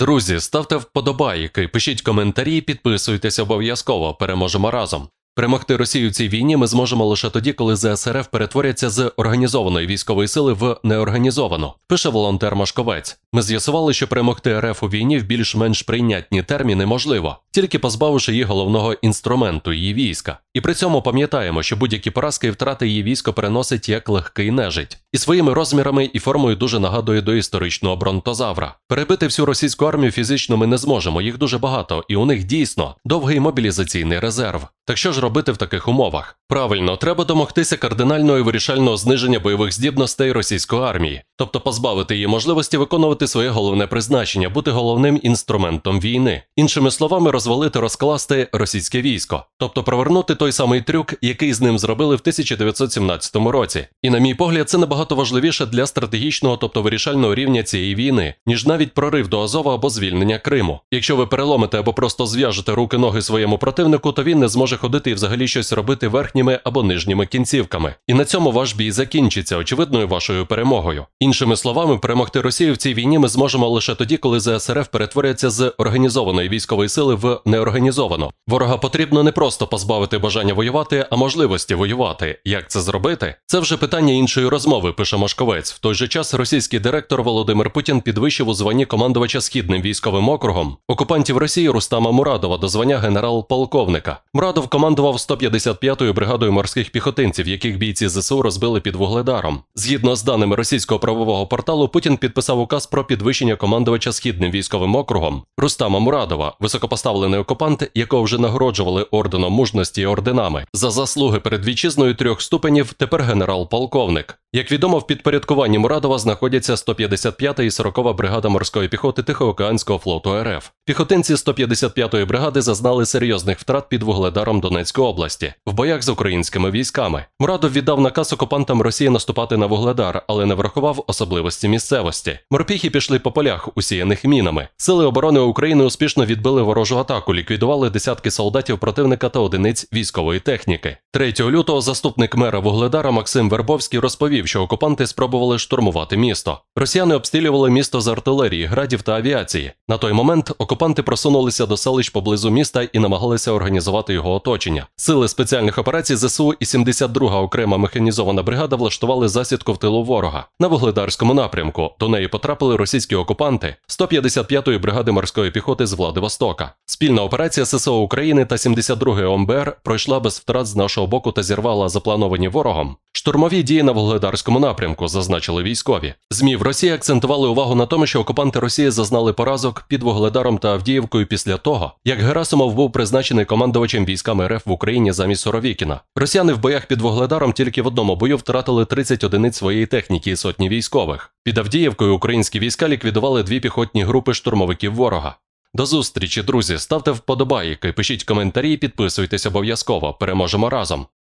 Друзі, ставте вподобайки, пишіть коментарі, підписуйтесь обов'язково. Переможемо разом. Перемогти Росію в цій війні ми зможемо лише тоді, коли ЗСРФ перетворяться з організованої військової сили в неорганізовану. Пише волонтер Машковець. Ми з'ясували, що перемогти РФ у війні в більш-менш прийнятні терміни можливо тільки позбавивши її головного інструменту її війська. І при цьому пам'ятаємо, що будь-які поразки і втрати її військо переносить як легкий нежить, і своїми розмірами і формою дуже нагадує до історичного бронтозавра. Перебити всю російську армію фізично ми не зможемо, їх дуже багато, і у них дійсно довгий мобілізаційний резерв. Так що ж робити в таких умовах? Правильно, треба домогтися кардинального і вирішального зниження бойових здібностей російської армії тобто позбавити її можливості виконувати своє головне призначення, бути головним інструментом війни, іншими словами, розвалити, розкласти російське військо, тобто провернути той самий трюк, який з ним зробили в 1917 році. І, на мій погляд, це набагато важливіше для стратегічного, тобто вирішального рівня цієї війни, ніж навіть прорив до Азова або звільнення Криму. Якщо ви переломите або просто зв'яжете руки ноги своєму противнику, то він не зможе ходити і взагалі щось робити верхніми або нижніми кінцівками. І на цьому ваш бій закінчиться очевидною вашою перемогою. Іншими словами, перемогти Росію в цій війні ми зможемо лише тоді, коли ЗСРФ перетворюється з організованої військової сили в неорганізовану. Ворога потрібно не просто позбавити бажання воювати, а можливості воювати. Як це зробити? Це вже питання іншої розмови. Пише Машковець. В той же час російський директор Володимир Путін підвищив у званні командувача східним військовим округом окупантів Росії Рустама Мурадова до звання генерал-полковника. Мурадов командував 155-ю бригадою морських піхотинців, яких бійці зсу розбили під вугледаром. Згідно з даними російського нового порталу Путін підписав указ про підвищення командувача східним військовим округом Рустама Мурадова, високопоставлений окупант, якого вже нагороджували орденом мужності і орденами за заслуги перед вітчизною трьох ступенів. Тепер генерал-полковник. Як відомо, в підпорядкуванні Мурадова знаходяться 155 і 40 бригада морської піхоти Тихоокеанського флоту РФ. Піхотинці 155-ї бригади зазнали серйозних втрат під вугледаром Донецької області в боях з українськими військами. Мурадов віддав наказ окупантам Росії наступати на вугледар, але не врахував особливості місцевості. Морпіхи пішли по полях, усіяних мінами. Сили оборони України успішно відбили ворожу атаку, ліквідували десятки солдатів противника та одиниць військової техніки. 3 лютого заступник мера Вугледара Максим Вербовський розповів, що окупанти спробували штурмувати місто. Росіяни обстрілювали місто з артилерії, градів та авіації. На той момент окупанти просунулися до селищ поблизу міста і намагалися організувати його оточення. Сили спеціальних операцій ЗСУ і 72 га окрема механізована бригада влаштували засідку в тилу ворога. На Солидарському напрямку. До неї потрапили російські окупанти 155-ї бригади морської піхоти з Владивостока. Спільна операція ССО України та 72-ї ОМБР пройшла без втрат з нашого боку та зірвала заплановані ворогом. Штурмові дії на Вугледарському напрямку зазначили військові. ЗМІ в Росії акцентували увагу на тому, що окупанти Росії зазнали поразок під Вугледаром та Авдіївкою після того, як Герасимов був призначений командувачем військами РФ в Україні замість Соровікіна. Росіяни в боях під Вугледаром тільки в одному бою втратили 30 одиниць своєї техніки і сотні військ військових. Під Авдіївкою українські війська ліквідували дві піхотні групи штурмовиків ворога. До зустрічі, друзі! Ставте вподобайки, пишіть коментарі, і підписуйтесь обов'язково. Переможемо разом.